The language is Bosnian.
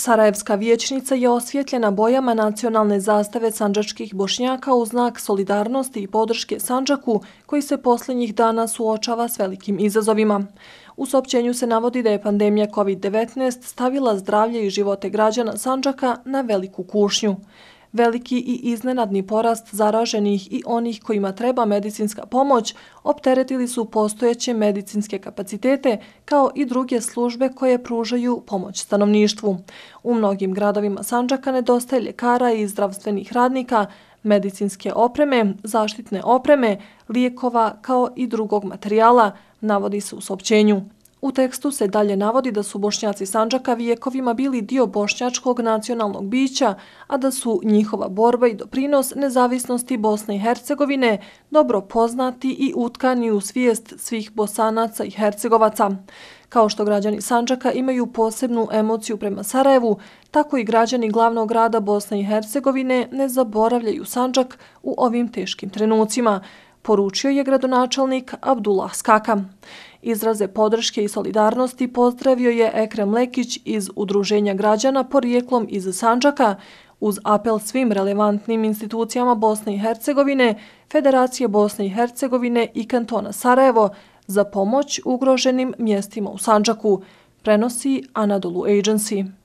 Sarajevska vijećnica je osvjetljena bojama nacionalne zastave sanđačkih bošnjaka u znak solidarnosti i podrške Sanđaku, koji se posljednjih dana suočava s velikim izazovima. U sopćenju se navodi da je pandemija COVID-19 stavila zdravlje i živote građana Sanđaka na veliku kušnju. Veliki i iznenadni porast zaraženih i onih kojima treba medicinska pomoć opteretili su postojeće medicinske kapacitete kao i druge službe koje pružaju pomoć stanovništvu. U mnogim gradovima Sanđaka nedostaje ljekara i zdravstvenih radnika, medicinske opreme, zaštitne opreme, lijekova kao i drugog materijala, navodi se u sopćenju. U tekstu se dalje navodi da su bošnjaci Sanđaka vijekovima bili dio bošnjačkog nacionalnog bića, a da su njihova borba i doprinos nezavisnosti Bosne i Hercegovine dobro poznati i utkani u svijest svih bosanaca i hercegovaca. Kao što građani Sanđaka imaju posebnu emociju prema Sarajevu, tako i građani glavnog grada Bosne i Hercegovine ne zaboravljaju Sanđak u ovim teškim trenucima, poručio je gradonačelnik Abdullah Skaka. Izraze podrške i solidarnosti pozdravio je Ekrem Lekić iz Udruženja građana porijeklom iz Sanđaka, uz apel svim relevantnim institucijama Bosne i Hercegovine, Federacije Bosne i Hercegovine i kantona Sarajevo za pomoć ugroženim mjestima u Sanđaku, prenosi Anadolu Agency.